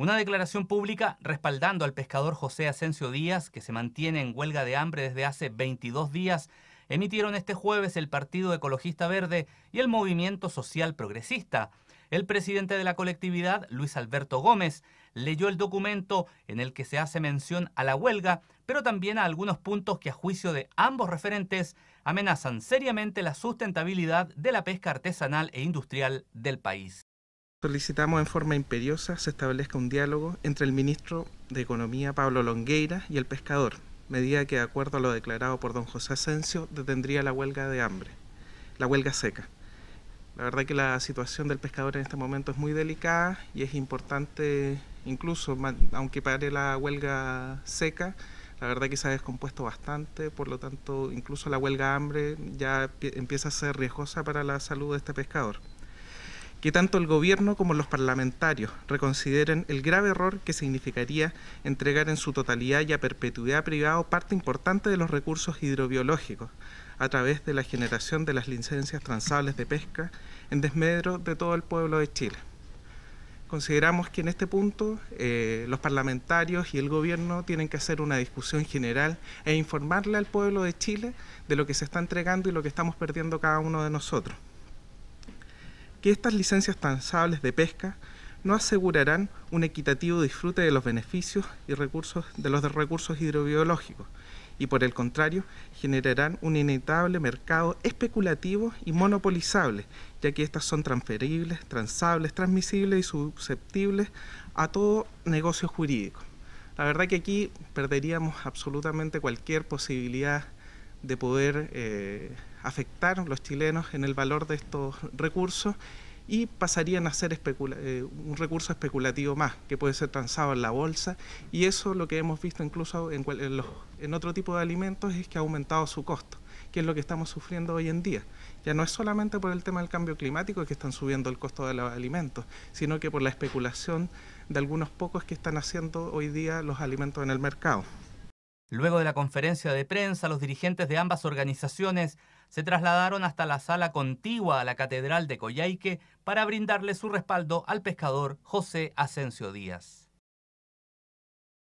Una declaración pública respaldando al pescador José Asensio Díaz, que se mantiene en huelga de hambre desde hace 22 días, emitieron este jueves el Partido Ecologista Verde y el Movimiento Social Progresista. El presidente de la colectividad, Luis Alberto Gómez, leyó el documento en el que se hace mención a la huelga, pero también a algunos puntos que a juicio de ambos referentes amenazan seriamente la sustentabilidad de la pesca artesanal e industrial del país. Solicitamos en forma imperiosa se establezca un diálogo entre el ministro de Economía, Pablo Longueira, y el pescador, medida que, de acuerdo a lo declarado por don José Asensio, detendría la huelga de hambre, la huelga seca. La verdad que la situación del pescador en este momento es muy delicada y es importante, incluso aunque pare la huelga seca, la verdad que se ha descompuesto bastante, por lo tanto, incluso la huelga hambre ya empieza a ser riesgosa para la salud de este pescador que tanto el gobierno como los parlamentarios reconsideren el grave error que significaría entregar en su totalidad y a perpetuidad privado parte importante de los recursos hidrobiológicos a través de la generación de las licencias transables de pesca en desmedro de todo el pueblo de Chile. Consideramos que en este punto eh, los parlamentarios y el gobierno tienen que hacer una discusión general e informarle al pueblo de Chile de lo que se está entregando y lo que estamos perdiendo cada uno de nosotros que estas licencias transables de pesca no asegurarán un equitativo disfrute de los beneficios y recursos de los de recursos hidrobiológicos y por el contrario generarán un inevitable mercado especulativo y monopolizable, ya que estas son transferibles, transables, transmisibles y susceptibles a todo negocio jurídico. La verdad que aquí perderíamos absolutamente cualquier posibilidad de poder eh, afectaron los chilenos en el valor de estos recursos y pasarían a ser eh, un recurso especulativo más, que puede ser transado en la bolsa, y eso lo que hemos visto incluso en, en, en, otro tipo de alimentos es que ha aumentado su costo, que es lo que estamos sufriendo hoy en día. Ya no es solamente por el tema del cambio climático que están subiendo el costo de los alimentos, sino que por la especulación de algunos pocos que están haciendo hoy día los alimentos en el mercado. Luego de la conferencia de prensa, los dirigentes de ambas organizaciones se trasladaron hasta la sala contigua a la Catedral de Coyhaique para brindarle su respaldo al pescador José Asencio Díaz.